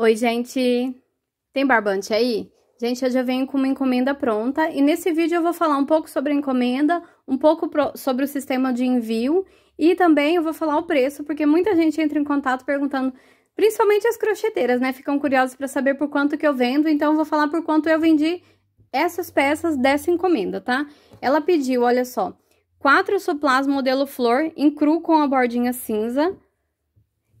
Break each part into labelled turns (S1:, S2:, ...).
S1: Oi, gente! Tem barbante aí? Gente, hoje já venho com uma encomenda pronta e nesse vídeo eu vou falar um pouco sobre a encomenda, um pouco sobre o sistema de envio e também eu vou falar o preço, porque muita gente entra em contato perguntando, principalmente as crocheteiras, né? Ficam curiosas para saber por quanto que eu vendo, então eu vou falar por quanto eu vendi essas peças dessa encomenda, tá? Ela pediu, olha só, quatro suplás modelo flor em cru com a bordinha cinza.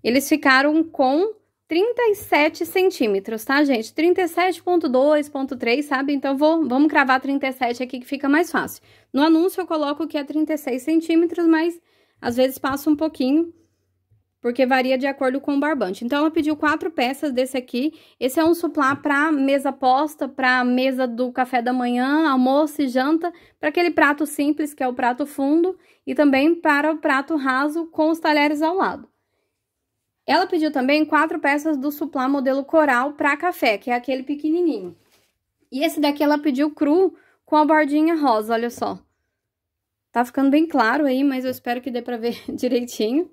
S1: Eles ficaram com 37 centímetros, tá, gente? 37.2.3, sabe? Então, vou, vamos cravar 37 aqui que fica mais fácil. No anúncio, eu coloco que é 36 centímetros, mas às vezes passa um pouquinho, porque varia de acordo com o barbante. Então, ela pediu quatro peças desse aqui. Esse é um suplá para mesa posta, para mesa do café da manhã, almoço e janta, para aquele prato simples, que é o prato fundo, e também para o prato raso com os talheres ao lado. Ela pediu também quatro peças do suplá modelo coral para café, que é aquele pequenininho. E esse daqui ela pediu cru com a bordinha rosa, olha só. Tá ficando bem claro aí, mas eu espero que dê para ver direitinho.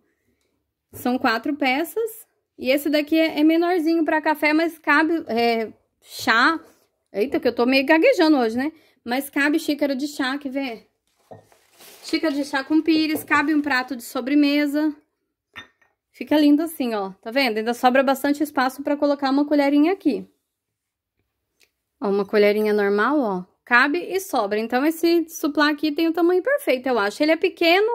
S1: São quatro peças. E esse daqui é menorzinho para café, mas cabe é, chá. Eita, que eu tô meio gaguejando hoje, né? Mas cabe xícara de chá, que vê? Xícara de chá com pires, cabe um prato de sobremesa. Fica lindo assim, ó. Tá vendo? Ainda sobra bastante espaço para colocar uma colherinha aqui. Ó, uma colherinha normal, ó. Cabe e sobra. Então, esse suplá aqui tem o tamanho perfeito, eu acho. Ele é pequeno,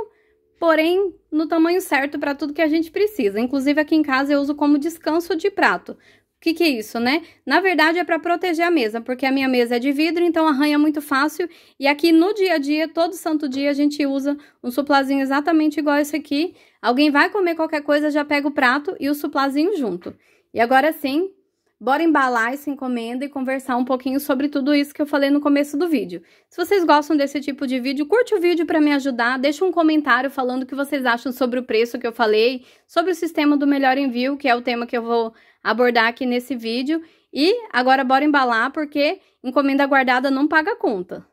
S1: porém no tamanho certo para tudo que a gente precisa. Inclusive, aqui em casa eu uso como descanso de prato. O que, que, é isso, né? Na verdade, é para proteger a mesa, porque a minha mesa é de vidro, então arranha muito fácil. E aqui no dia a dia, todo santo dia, a gente usa um suplazinho exatamente igual esse aqui, Alguém vai comer qualquer coisa, já pega o prato e o suplazinho junto. E agora sim, bora embalar essa encomenda e conversar um pouquinho sobre tudo isso que eu falei no começo do vídeo. Se vocês gostam desse tipo de vídeo, curte o vídeo para me ajudar, deixa um comentário falando o que vocês acham sobre o preço que eu falei, sobre o sistema do melhor envio, que é o tema que eu vou abordar aqui nesse vídeo. E agora bora embalar, porque encomenda guardada não paga conta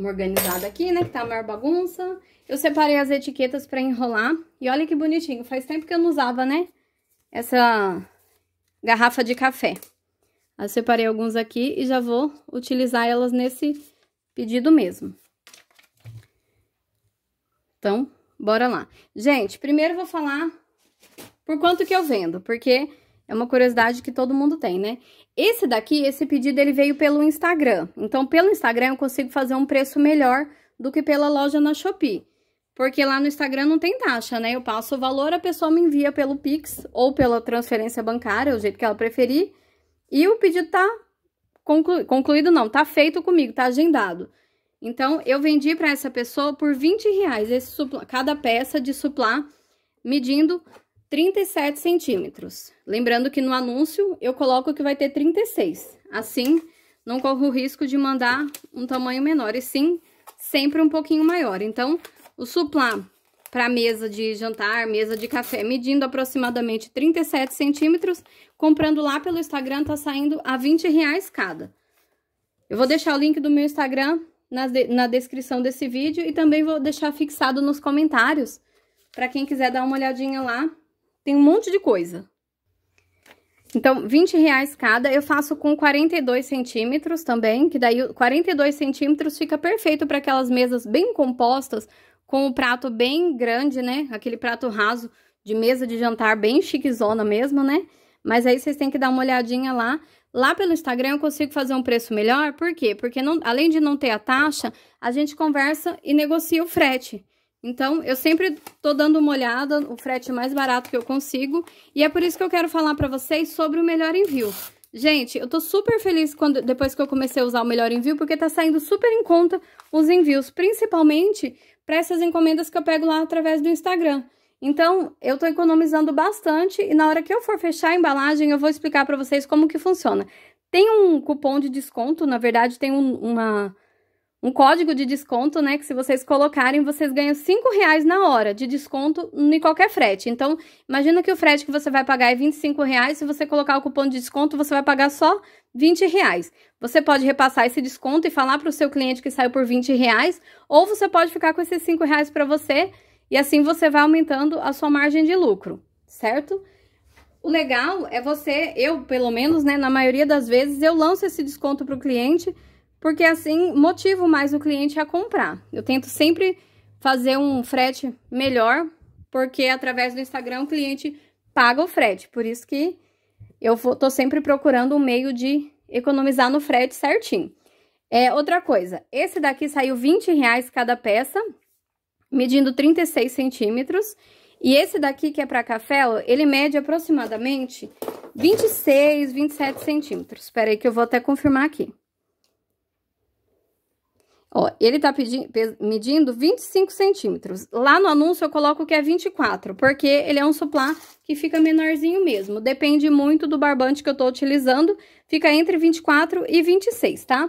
S1: uma organizada aqui, né, que tá a maior bagunça. Eu separei as etiquetas pra enrolar. E olha que bonitinho, faz tempo que eu não usava, né, essa garrafa de café. Eu separei alguns aqui e já vou utilizar elas nesse pedido mesmo. Então, bora lá. Gente, primeiro eu vou falar por quanto que eu vendo, porque é uma curiosidade que todo mundo tem, né? Esse daqui, esse pedido, ele veio pelo Instagram. Então, pelo Instagram, eu consigo fazer um preço melhor do que pela loja na Shopee. Porque lá no Instagram não tem taxa, né? Eu passo o valor, a pessoa me envia pelo Pix ou pela transferência bancária, o jeito que ela preferir. E o pedido tá conclu... concluído, não, tá feito comigo, tá agendado. Então, eu vendi para essa pessoa por 20 reais esse cada peça de suplá, medindo 37 centímetros. Lembrando que no anúncio eu coloco que vai ter 36. Assim, não corro o risco de mandar um tamanho menor, e sim sempre um pouquinho maior. Então, o suplá para mesa de jantar, mesa de café, medindo aproximadamente 37 centímetros, comprando lá pelo Instagram, tá saindo a 20 reais cada. Eu vou deixar o link do meu Instagram na, de, na descrição desse vídeo e também vou deixar fixado nos comentários para quem quiser dar uma olhadinha lá tem um monte de coisa. Então, 20 reais cada, eu faço com 42 centímetros também, que daí 42 centímetros fica perfeito para aquelas mesas bem compostas, com o prato bem grande, né? Aquele prato raso de mesa de jantar, bem chiquezona mesmo, né? Mas aí vocês têm que dar uma olhadinha lá. Lá pelo Instagram eu consigo fazer um preço melhor, por quê? Porque não, além de não ter a taxa, a gente conversa e negocia o frete. Então, eu sempre tô dando uma olhada, o frete mais barato que eu consigo, e é por isso que eu quero falar para vocês sobre o melhor envio. Gente, eu tô super feliz quando, depois que eu comecei a usar o melhor envio, porque tá saindo super em conta os envios, principalmente para essas encomendas que eu pego lá através do Instagram. Então, eu tô economizando bastante e na hora que eu for fechar a embalagem, eu vou explicar para vocês como que funciona. Tem um cupom de desconto, na verdade tem um, uma um código de desconto, né? Que se vocês colocarem, vocês ganham 5 reais na hora de desconto em qualquer frete. Então, imagina que o frete que você vai pagar é 25 reais. Se você colocar o cupom de desconto, você vai pagar só 20 reais. Você pode repassar esse desconto e falar para o seu cliente que saiu por 20 reais, ou você pode ficar com esses 5 reais para você e assim você vai aumentando a sua margem de lucro, certo? O legal é você, eu pelo menos, né, na maioria das vezes, eu lanço esse desconto para o cliente porque assim motivo mais o cliente a comprar. Eu tento sempre fazer um frete melhor, porque através do Instagram o cliente paga o frete, por isso que eu vou, tô sempre procurando um meio de economizar no frete certinho. É, outra coisa, esse daqui saiu 20 reais cada peça, medindo 36 centímetros. E esse daqui, que é para café, ele mede aproximadamente 26, 27 centímetros. Espera aí que eu vou até confirmar aqui. Ó, ele tá pedindo, medindo 25 centímetros. Lá no anúncio eu coloco que é 24, porque ele é um suplá que fica menorzinho mesmo. Depende muito do barbante que eu tô utilizando, fica entre 24 e 26, tá?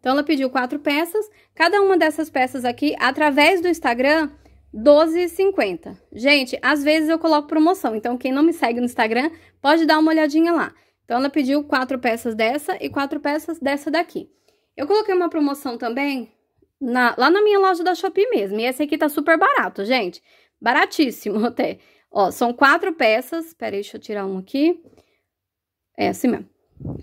S1: Então, ela pediu quatro peças. Cada uma dessas peças aqui, através do Instagram, 12,50. Gente, às vezes eu coloco promoção, então quem não me segue no Instagram, pode dar uma olhadinha lá. Então, ela pediu quatro peças dessa e quatro peças dessa daqui. Eu coloquei uma promoção também na, lá na minha loja da Shopee mesmo. E esse aqui tá super barato, gente. Baratíssimo até. Ó, são quatro peças. peraí deixa eu tirar um aqui. É, assim mesmo.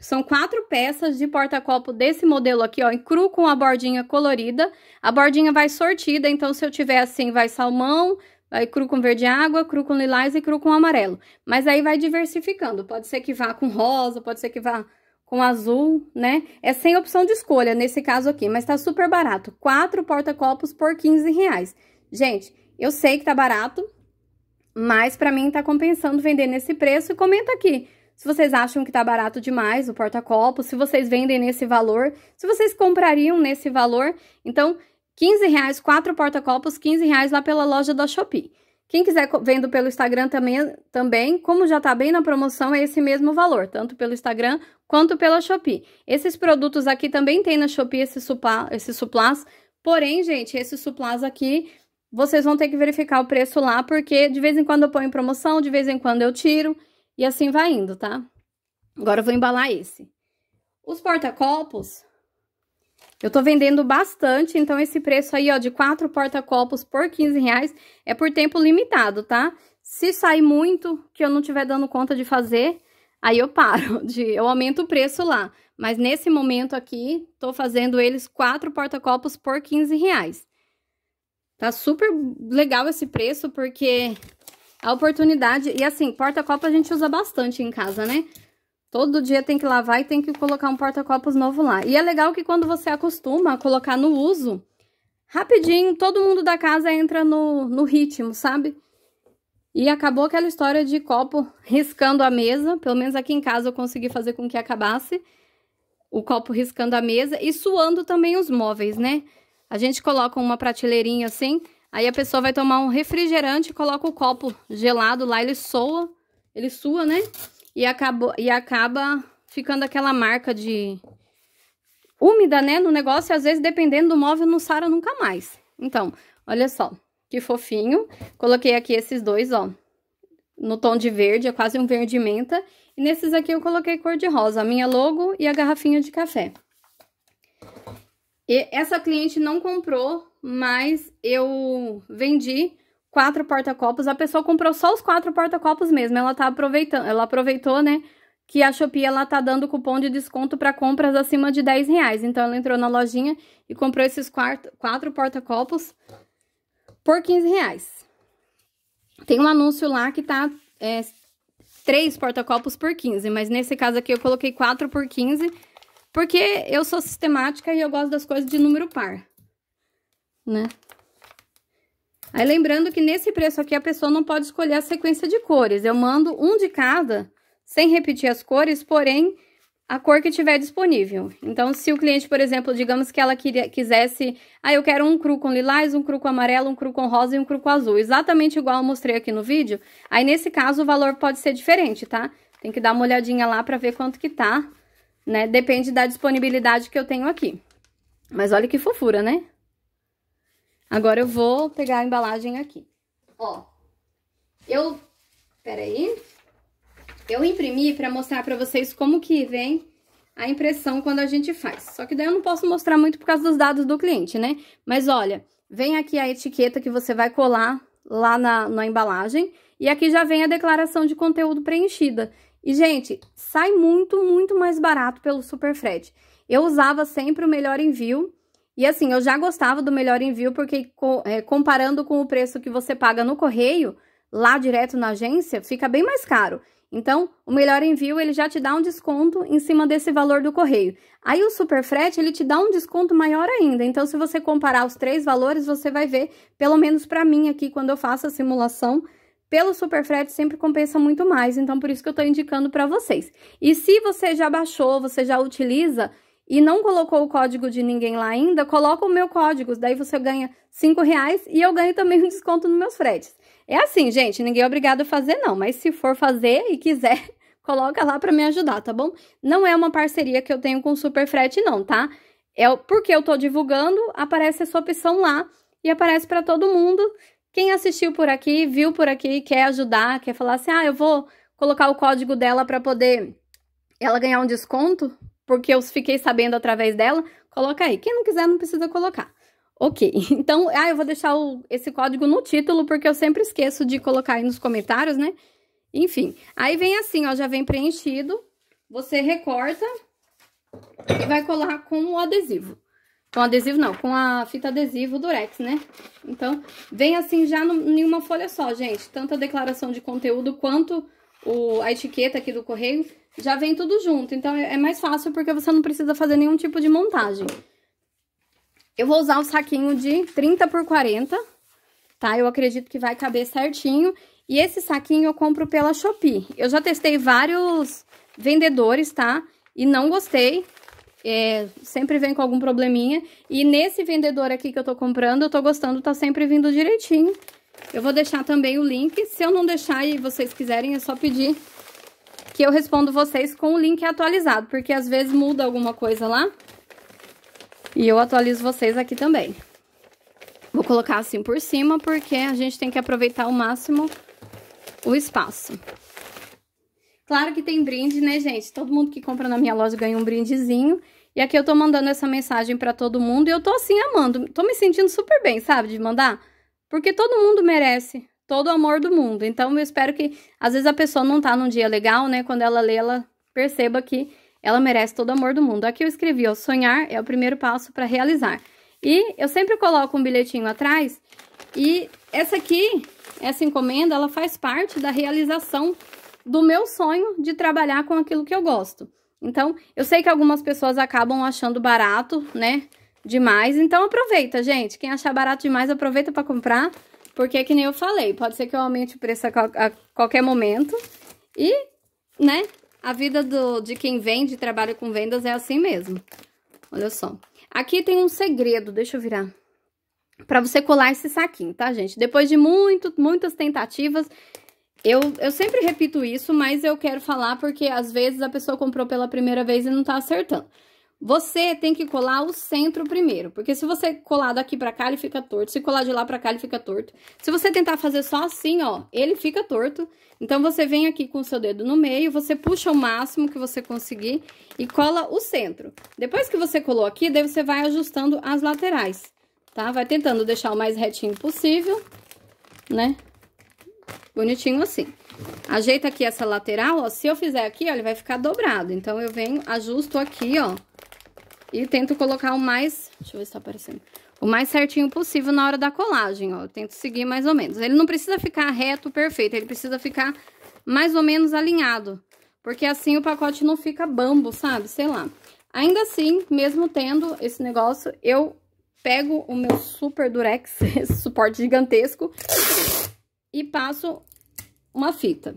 S1: São quatro peças de porta-copo desse modelo aqui, ó, em cru com a bordinha colorida. A bordinha vai sortida, então se eu tiver assim, vai salmão, vai cru com verde água, cru com lilás e cru com amarelo. Mas aí vai diversificando. Pode ser que vá com rosa, pode ser que vá com azul, né? É sem opção de escolha nesse caso aqui, mas tá super barato. Quatro porta-copos por 15 reais. Gente, eu sei que tá barato, mas para mim tá compensando vender nesse preço. comenta aqui se vocês acham que tá barato demais o porta-copos, se vocês vendem nesse valor, se vocês comprariam nesse valor. Então, 15 reais, quatro porta-copos, 15 reais lá pela loja da Shopee. Quem quiser vendo pelo Instagram também, também como já está bem na promoção, é esse mesmo valor, tanto pelo Instagram quanto pela Shopee. Esses produtos aqui também tem na Shopee esse, supla, esse suplás, porém, gente, esse suplás aqui, vocês vão ter que verificar o preço lá, porque de vez em quando eu ponho em promoção, de vez em quando eu tiro, e assim vai indo, tá? Agora eu vou embalar esse. Os porta-copos, eu tô vendendo bastante, então esse preço aí, ó, de quatro porta-copos por 15 reais é por tempo limitado, tá? Se sair muito, que eu não tiver dando conta de fazer, aí eu paro, de, eu aumento o preço lá. Mas nesse momento aqui, tô fazendo eles quatro porta-copos por 15 reais. Tá super legal esse preço, porque a oportunidade... E assim, porta-copo a gente usa bastante em casa, né? Todo dia tem que lavar e tem que colocar um porta-copos novo lá. E é legal que quando você acostuma a colocar no uso, rapidinho todo mundo da casa entra no, no ritmo, sabe? E acabou aquela história de copo riscando a mesa. Pelo menos aqui em casa eu consegui fazer com que acabasse. O copo riscando a mesa e suando também os móveis, né? A gente coloca uma prateleirinha assim, aí a pessoa vai tomar um refrigerante, coloca o copo gelado lá, ele soa, ele sua, né? e, acabou, e acaba ficando aquela marca de úmida, né, no negócio, e às vezes, dependendo do móvel, não sara nunca mais. Então, olha só, que fofinho. Coloquei aqui esses dois, ó, no tom de verde, é quase um verde menta. E nesses aqui eu coloquei cor de rosa, a minha logo e a garrafinha de café. E essa cliente não comprou, mas eu vendi quatro porta-copos. A pessoa comprou só os quatro porta-copos mesmo. Ela tá aproveitando, ela aproveitou, né? Que a Shopee ela tá dando cupom de desconto para compras acima de 10 reais. Então ela entrou na lojinha e comprou esses quatro, quatro porta-copos por 15 reais. Tem um anúncio lá que tá é, três porta-copos por 15, mas nesse caso aqui eu coloquei quatro por 15, porque eu sou sistemática e eu gosto das coisas de número par, né? Aí, lembrando que nesse preço aqui, a pessoa não pode escolher a sequência de cores. Eu mando um de cada, sem repetir as cores, porém, a cor que tiver disponível. Então, se o cliente, por exemplo, digamos que ela queria, quisesse... Ah, eu quero um cru com lilás, um cru com amarelo, um cru com rosa e um cru com azul. Exatamente igual eu mostrei aqui no vídeo. Aí, nesse caso, o valor pode ser diferente, tá? Tem que dar uma olhadinha lá pra ver quanto que tá, né? Depende da disponibilidade que eu tenho aqui. Mas olha que fofura, né? Agora eu vou pegar a embalagem aqui. Ó, eu... Peraí. Eu imprimi para mostrar para vocês como que vem a impressão quando a gente faz. Só que daí eu não posso mostrar muito por causa dos dados do cliente, né? Mas olha, vem aqui a etiqueta que você vai colar lá na, na embalagem. E aqui já vem a declaração de conteúdo preenchida. E, gente, sai muito, muito mais barato pelo super Eu usava sempre o melhor envio, e assim, eu já gostava do melhor envio, porque é, comparando com o preço que você paga no correio, lá direto na agência, fica bem mais caro. Então, o melhor envio, ele já te dá um desconto em cima desse valor do correio. Aí, o super frete, ele te dá um desconto maior ainda. Então, se você comparar os três valores, você vai ver, pelo menos para mim aqui, quando eu faço a simulação, pelo super frete sempre compensa muito mais. Então, por isso que eu estou indicando para vocês. E se você já baixou, você já utiliza, e não colocou o código de ninguém lá ainda, coloca o meu código, daí você ganha 5 reais e eu ganho também um desconto nos meus fretes. É assim, gente, ninguém é obrigado a fazer não, mas se for fazer e quiser, coloca lá para me ajudar, tá bom? Não é uma parceria que eu tenho com Super Frete não, tá? É porque eu tô divulgando, aparece essa opção lá e aparece para todo mundo. Quem assistiu por aqui, viu por aqui, quer ajudar, quer falar assim: "Ah, eu vou colocar o código dela para poder ela ganhar um desconto, porque eu fiquei sabendo através dela, coloca aí. Quem não quiser, não precisa colocar. Ok, então, ah, eu vou deixar o, esse código no título, porque eu sempre esqueço de colocar aí nos comentários, né? Enfim, aí vem assim, ó, já vem preenchido, você recorta e vai colar com o adesivo. Com adesivo não, com a fita adesivo Durex, né? Então, vem assim já em uma folha só, gente. Tanto a declaração de conteúdo quanto o, a etiqueta aqui do correio já vem tudo junto. Então, é, é mais fácil porque você não precisa fazer nenhum tipo de montagem. Eu vou usar o um saquinho de 30 por 40, tá? Eu acredito que vai caber certinho. E esse saquinho eu compro pela Shopee. Eu já testei vários vendedores, tá? E não gostei. É, sempre vem com algum probleminha. E nesse vendedor aqui que eu tô comprando, eu tô gostando, tá sempre vindo direitinho. Eu vou deixar também o link. Se eu não deixar e vocês quiserem, é só pedir que eu respondo vocês com o link atualizado, porque às vezes muda alguma coisa lá. E eu atualizo vocês aqui também. Vou colocar assim por cima, porque a gente tem que aproveitar ao máximo o espaço. Claro que tem brinde, né, gente? Todo mundo que compra na minha loja ganha um brindezinho. E aqui eu tô mandando essa mensagem para todo mundo e eu tô assim amando. Tô me sentindo super bem, sabe, de mandar? Porque todo mundo merece todo o amor do mundo. Então, eu espero que, às vezes, a pessoa não tá num dia legal, né? Quando ela lê, ela perceba que ela merece todo o amor do mundo. Aqui eu escrevi, ó, sonhar é o primeiro passo para realizar. E eu sempre coloco um bilhetinho atrás, e essa aqui, essa encomenda, ela faz parte da realização do meu sonho de trabalhar com aquilo que eu gosto. Então, eu sei que algumas pessoas acabam achando barato, né, demais. Então, aproveita, gente. Quem achar barato demais, aproveita para comprar. Porque, que nem eu falei, pode ser que eu aumente o preço a, a qualquer momento. E, né, a vida do, de quem vende e trabalha com vendas é assim mesmo. Olha só. Aqui tem um segredo, deixa eu virar. Pra você colar esse saquinho, tá, gente? Depois de muito, muitas tentativas, eu, eu sempre repito isso, mas eu quero falar porque às vezes a pessoa comprou pela primeira vez e não tá acertando. Você tem que colar o centro primeiro, porque se você colar daqui pra cá, ele fica torto. Se colar de lá pra cá, ele fica torto. Se você tentar fazer só assim, ó, ele fica torto. Então, você vem aqui com o seu dedo no meio, você puxa o máximo que você conseguir e cola o centro. Depois que você colou aqui, daí você vai ajustando as laterais, tá? Vai tentando deixar o mais retinho possível, né? Bonitinho assim. Ajeita aqui essa lateral, ó. Se eu fizer aqui, ó, ele vai ficar dobrado. Então, eu venho, ajusto aqui, ó e tento colocar o mais... Deixa eu ver se tá aparecendo. O mais certinho possível na hora da colagem, ó. Eu tento seguir mais ou menos. Ele não precisa ficar reto, perfeito. Ele precisa ficar mais ou menos alinhado. Porque assim o pacote não fica bambo, sabe? Sei lá. Ainda assim, mesmo tendo esse negócio, eu pego o meu super durex, esse suporte gigantesco, e passo uma fita.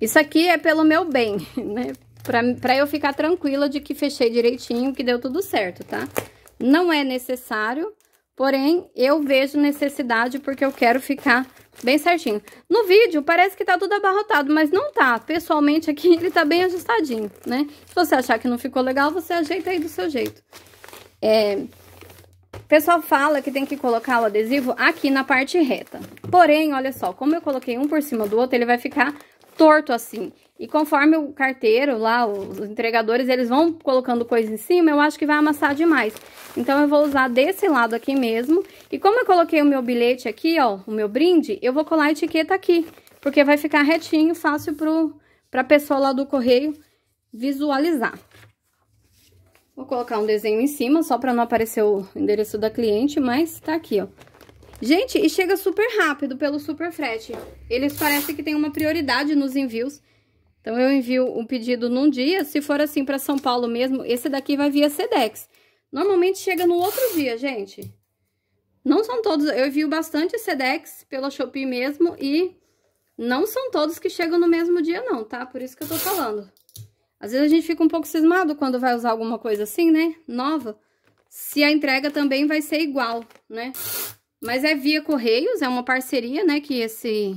S1: Isso aqui é pelo meu bem, né? pra, pra eu ficar tranquila de que fechei direitinho, que deu tudo certo, tá? Não é necessário, porém, eu vejo necessidade porque eu quero ficar bem certinho. No vídeo, parece que tá tudo abarrotado, mas não tá. Pessoalmente, aqui, ele tá bem ajustadinho, né? Se você achar que não ficou legal, você ajeita aí do seu jeito. É... O pessoal fala que tem que colocar o adesivo aqui na parte reta. Porém, olha só, como eu coloquei um por cima do outro, ele vai ficar torto assim. E conforme o carteiro lá, os entregadores, eles vão colocando coisa em cima, eu acho que vai amassar demais. Então, eu vou usar desse lado aqui mesmo. E como eu coloquei o meu bilhete aqui, ó, o meu brinde, eu vou colar a etiqueta aqui. Porque vai ficar retinho, fácil pro, pra pessoa lá do correio visualizar. Vou colocar um desenho em cima, só pra não aparecer o endereço da cliente, mas tá aqui, ó. Gente, e chega super rápido pelo super frete. Eles parecem que tem uma prioridade nos envios. Então, eu envio um pedido num dia, se for assim para São Paulo mesmo, esse daqui vai via Sedex. Normalmente chega no outro dia, gente. Não são todos, eu envio bastante Sedex pela Shopee mesmo e não são todos que chegam no mesmo dia não, tá? Por isso que eu tô falando. Às vezes a gente fica um pouco cismado quando vai usar alguma coisa assim, né? Nova. Se a entrega também vai ser igual, né? Mas é via Correios, é uma parceria, né? Que, esse,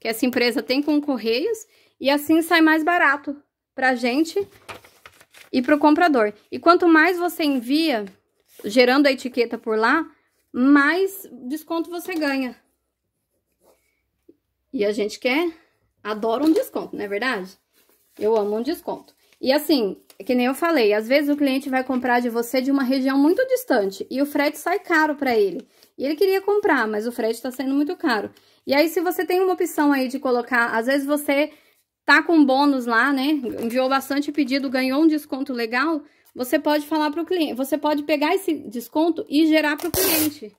S1: que essa empresa tem com Correios. E assim sai mais barato para a gente e para o comprador. E quanto mais você envia, gerando a etiqueta por lá, mais desconto você ganha. E a gente quer, adora um desconto, não é verdade? Eu amo um desconto. E assim, é que nem eu falei, às vezes o cliente vai comprar de você de uma região muito distante e o frete sai caro para ele. E ele queria comprar, mas o frete está sendo muito caro. E aí, se você tem uma opção aí de colocar, às vezes você tá com bônus lá, né? Enviou bastante pedido, ganhou um desconto legal, você pode falar para o cliente, você pode pegar esse desconto e gerar para o cliente,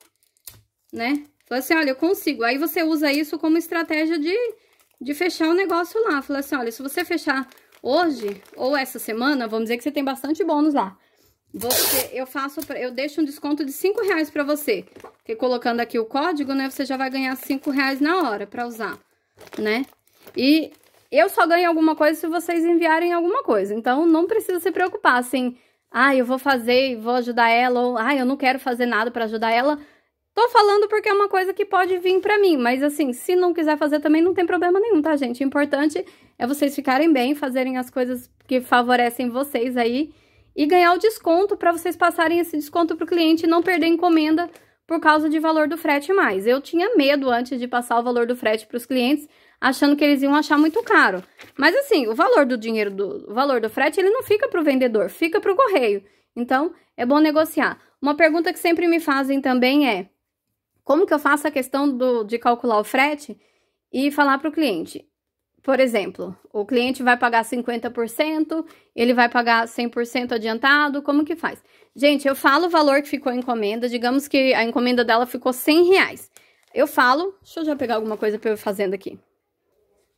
S1: né? Fala assim, olha, eu consigo. Aí você usa isso como estratégia de, de fechar o negócio lá. Fala assim, olha, se você fechar hoje ou essa semana, vamos dizer que você tem bastante bônus lá. Você, eu faço, eu deixo um desconto de 5 reais para você. Porque colocando aqui o código, né, você já vai ganhar 5 reais na hora para usar, né? E eu só ganho alguma coisa se vocês enviarem alguma coisa. Então, não precisa se preocupar, assim, ah, eu vou fazer, vou ajudar ela, ou ah, eu não quero fazer nada para ajudar ela. Tô falando porque é uma coisa que pode vir para mim, mas assim, se não quiser fazer também não tem problema nenhum, tá, gente? O importante é vocês ficarem bem, fazerem as coisas que favorecem vocês aí e ganhar o desconto para vocês passarem esse desconto pro cliente e não perder encomenda por causa de valor do frete mais. Eu tinha medo antes de passar o valor do frete para os clientes, achando que eles iam achar muito caro. Mas assim, o valor do dinheiro, do valor do frete, ele não fica para o vendedor, fica para o correio. Então, é bom negociar. Uma pergunta que sempre me fazem também é: como que eu faço a questão do, de calcular o frete e falar para o cliente? Por exemplo, o cliente vai pagar 50%, ele vai pagar 100% adiantado, como que faz? Gente, eu falo o valor que ficou a encomenda, digamos que a encomenda dela ficou 100 reais. Eu falo, deixa eu já pegar alguma coisa para eu ir fazendo aqui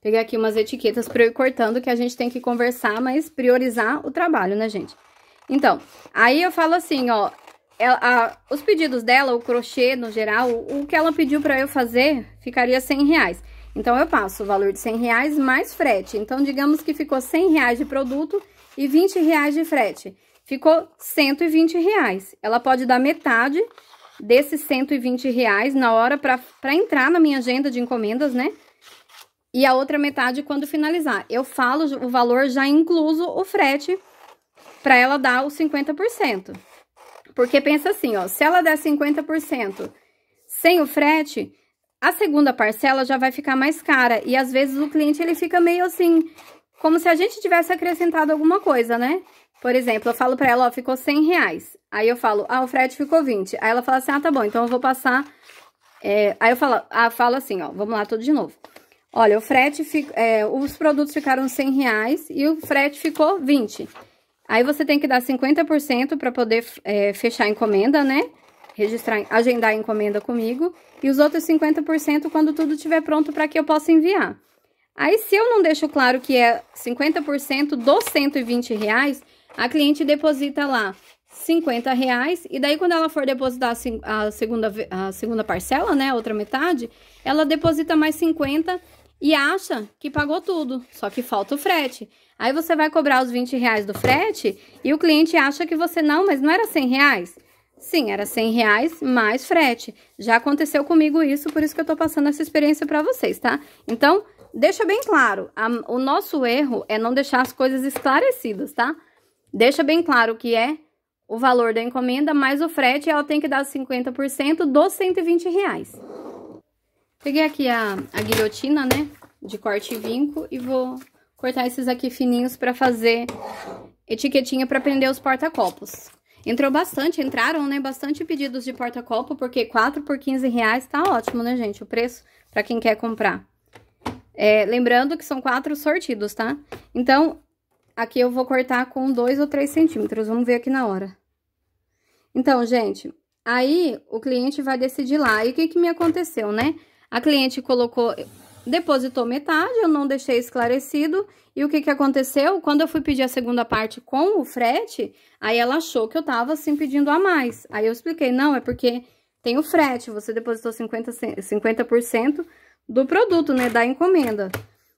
S1: pegar aqui umas etiquetas para eu ir cortando, que a gente tem que conversar, mas priorizar o trabalho, né, gente? Então, aí eu falo assim, ó, ela, é, a, os pedidos dela, o crochê no geral, o, o que ela pediu para eu fazer ficaria 100 reais. Então, eu passo o valor de 100 reais mais frete. Então, digamos que ficou 100 reais de produto e 20 reais de frete. Ficou 120 reais. Ela pode dar metade desses 120 reais na hora para entrar na minha agenda de encomendas, né? e a outra metade quando finalizar. Eu falo o valor já incluso o frete para ela dar os 50%. Porque pensa assim, ó, se ela der 50% sem o frete, a segunda parcela já vai ficar mais cara e às vezes o cliente ele fica meio assim, como se a gente tivesse acrescentado alguma coisa, né? Por exemplo, eu falo para ela, ó, ficou 100 reais. Aí eu falo, ah, o frete ficou 20. Aí ela fala assim, ah, tá bom, então eu vou passar... É... Aí eu falo, ah, falo assim, ó, vamos lá, tudo de novo. Olha, o frete, é, os produtos ficaram 100 reais e o frete ficou 20. Aí você tem que dar 50% para poder é, fechar a encomenda, né? Registrar, agendar a encomenda comigo. E os outros 50% quando tudo estiver pronto para que eu possa enviar. Aí, se eu não deixo claro que é 50% dos 120 reais, a cliente deposita lá 50 reais. E daí, quando ela for depositar a segunda, a segunda parcela, né? A outra metade, ela deposita mais 50 e acha que pagou tudo, só que falta o frete. Aí você vai cobrar os 20 reais do frete e o cliente acha que você não, mas não era 100 reais. Sim, era 100 reais mais frete. Já aconteceu comigo isso, por isso que eu tô passando essa experiência para vocês, tá? Então, deixa bem claro, a, o nosso erro é não deixar as coisas esclarecidas, tá? Deixa bem claro que é o valor da encomenda mais o frete, ela tem que dar 50% dos 120 reais. Peguei aqui a, a guilhotina, né, de corte e vinco e vou cortar esses aqui fininhos para fazer etiquetinha para prender os porta-copos. Entrou bastante, entraram, né, bastante pedidos de porta-copo, porque 4 por 15 reais tá ótimo, né, gente, o preço para quem quer comprar. É, lembrando que são quatro sortidos, tá? Então, aqui eu vou cortar com 2 ou 3 centímetros, vamos ver aqui na hora. Então, gente, aí o cliente vai decidir lá. E o que que me aconteceu, né? A cliente colocou, depositou metade, eu não deixei esclarecido. E o que, que aconteceu? Quando eu fui pedir a segunda parte com o frete, aí ela achou que eu tava, assim, pedindo a mais. Aí eu expliquei, não, é porque tem o frete, você depositou 50%, 50 do produto, né, da encomenda.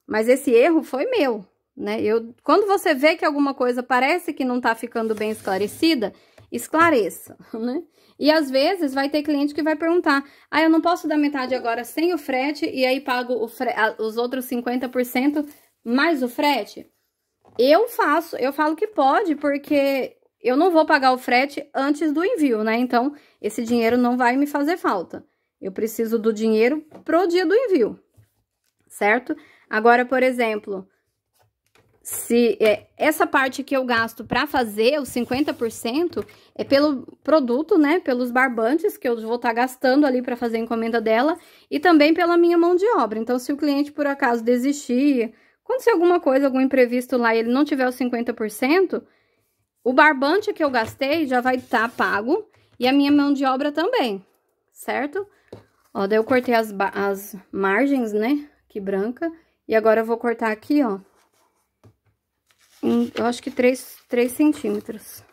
S1: Mas esse erro foi meu, né? Eu, quando você vê que alguma coisa parece que não tá ficando bem esclarecida, esclareça, né? E às vezes vai ter cliente que vai perguntar: ah, eu não posso dar metade agora sem o frete e aí pago os outros 50% mais o frete? Eu faço, eu falo que pode, porque eu não vou pagar o frete antes do envio, né? Então, esse dinheiro não vai me fazer falta. Eu preciso do dinheiro pro dia do envio, certo? Agora, por exemplo, se é, essa parte que eu gasto para fazer os 50% é pelo produto, né, pelos barbantes que eu vou estar tá gastando ali para fazer a encomenda dela e também pela minha mão de obra. Então, se o cliente por acaso desistir, acontecer alguma coisa, algum imprevisto lá e ele não tiver os 50%, o barbante que eu gastei já vai estar tá pago e a minha mão de obra também, certo? Ó, daí eu cortei as, as margens, né, aqui branca, e agora eu vou cortar aqui, ó um, eu acho que 3, 3 centímetros.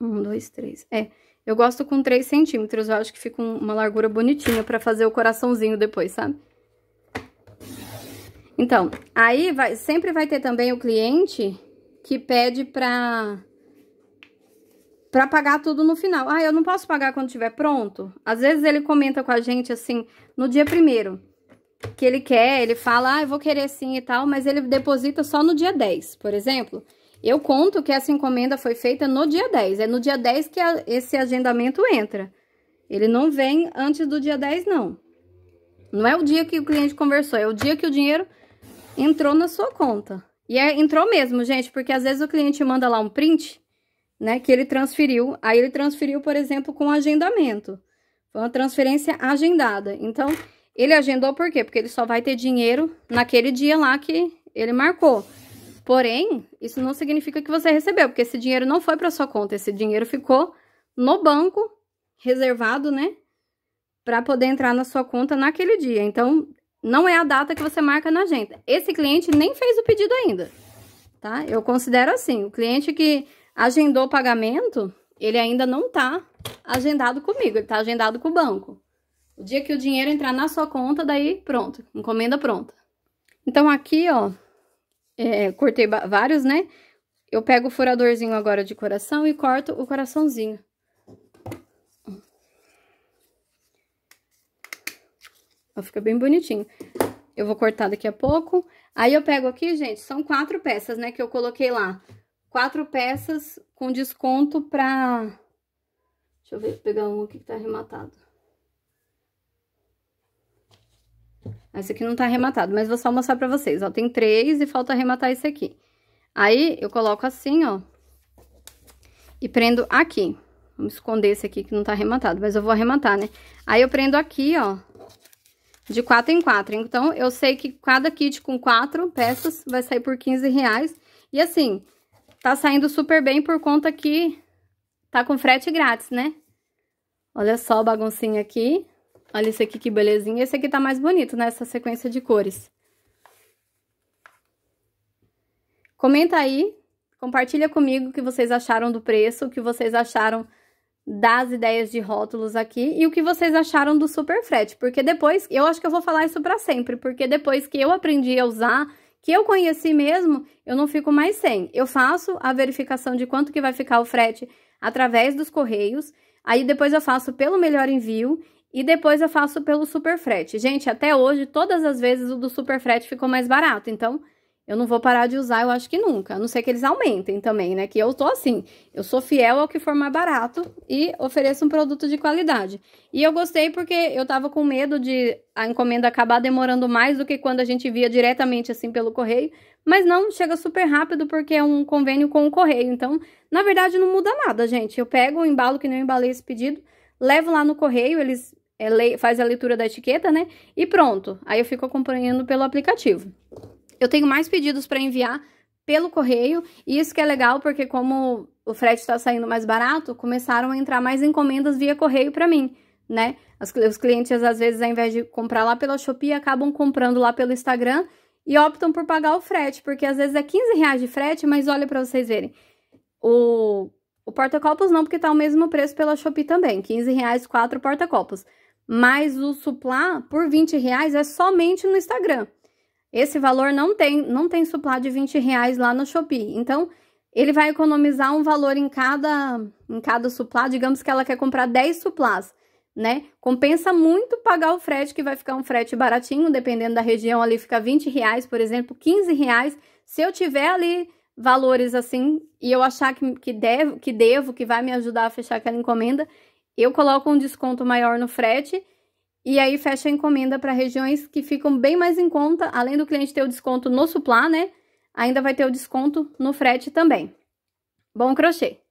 S1: Um, dois, três. É, eu gosto com 3 centímetros, eu acho que fica uma largura bonitinha pra fazer o coraçãozinho depois, sabe? Então, aí vai, sempre vai ter também o cliente que pede pra, pra pagar tudo no final. Ah, eu não posso pagar quando tiver pronto? Às vezes ele comenta com a gente assim, no dia primeiro que ele quer, ele fala, ah, eu vou querer sim e tal, mas ele deposita só no dia 10, por exemplo. Eu conto que essa encomenda foi feita no dia 10, é no dia 10 que a, esse agendamento entra. Ele não vem antes do dia 10, não. Não é o dia que o cliente conversou, é o dia que o dinheiro entrou na sua conta. E é, entrou mesmo, gente, porque às vezes o cliente manda lá um print, né, que ele transferiu. Aí ele transferiu, por exemplo, com agendamento. Foi uma transferência agendada. Então, ele agendou por quê? Porque ele só vai ter dinheiro naquele dia lá que ele marcou. Porém, isso não significa que você recebeu, porque esse dinheiro não foi para sua conta, esse dinheiro ficou no banco, reservado, né? Para poder entrar na sua conta naquele dia. Então, não é a data que você marca na agenda. Esse cliente nem fez o pedido ainda, tá? Eu considero assim, o cliente que agendou o pagamento, ele ainda não tá agendado comigo, ele tá agendado com o banco. O dia que o dinheiro entrar na sua conta, daí pronto, encomenda pronta. Então, aqui, ó, é, cortei vários, né? Eu pego o furadorzinho agora de coração e corto o coraçãozinho. Ó, fica bem bonitinho. Eu vou cortar daqui a pouco. Aí eu pego aqui, gente, são quatro peças, né, que eu coloquei lá. Quatro peças com desconto pra... Deixa eu ver, pegar um aqui que tá arrematado. Esse aqui não tá arrematado, mas vou só mostrar pra vocês, ó. Tem três e falta arrematar esse aqui. Aí, eu coloco assim, ó. E prendo aqui. Vamos esconder esse aqui que não tá arrematado, mas eu vou arrematar, né? Aí, eu prendo aqui, ó. De quatro em quatro. Então, eu sei que cada kit com quatro peças vai sair por 15 reais. E assim, tá saindo super bem por conta que tá com frete grátis, né? Olha só a baguncinha aqui. Olha esse aqui, que belezinha. Esse aqui tá mais bonito, né? Essa sequência de cores. Comenta aí, compartilha comigo o que vocês acharam do preço, o que vocês acharam das ideias de rótulos aqui e o que vocês acharam do super frete, porque depois, eu acho que eu vou falar isso para sempre, porque depois que eu aprendi a usar, que eu conheci mesmo, eu não fico mais sem. Eu faço a verificação de quanto que vai ficar o frete através dos correios, aí depois eu faço pelo melhor envio e depois eu faço pelo super frete. Gente, até hoje, todas as vezes o do super frete ficou mais barato. Então, eu não vou parar de usar, eu acho que nunca. A não ser que eles aumentem também, né? Que eu tô assim, eu sou fiel ao que for mais barato e ofereço um produto de qualidade. E eu gostei porque eu tava com medo de a encomenda acabar demorando mais do que quando a gente via diretamente assim pelo correio. Mas não, chega super rápido porque é um convênio com o correio. Então, na verdade, não muda nada, gente. Eu pego o embalo que nem eu embalei esse pedido, levo lá no correio, eles é, faz a leitura da etiqueta, né? E pronto. Aí eu fico acompanhando pelo aplicativo. Eu tenho mais pedidos para enviar pelo correio, e isso que é legal, porque como o frete está saindo mais barato, começaram a entrar mais encomendas via correio para mim, né? As, os clientes, às vezes, ao invés de comprar lá pela Shopee, acabam comprando lá pelo Instagram e optam por pagar o frete, porque às vezes é 15 reais de frete, mas olha para vocês verem, o, o porta-copos não, porque tá o mesmo preço pela Shopee também, 15 reais, quatro porta-copos mas o suplá por 20 reais é somente no Instagram. Esse valor não tem, não tem suplá de 20 reais lá no Shopee. Então, ele vai economizar um valor em cada, em cada suplá. Digamos que ela quer comprar 10 suplás, né? Compensa muito pagar o frete, que vai ficar um frete baratinho, dependendo da região ali, fica 20 reais, por exemplo, 15 reais. Se eu tiver ali valores assim e eu achar que, que, devo, que devo, que vai me ajudar a fechar aquela encomenda, eu coloco um desconto maior no frete e aí fecha a encomenda para regiões que ficam bem mais em conta, além do cliente ter o desconto no suplá, né? Ainda vai ter o desconto no frete também. Bom crochê!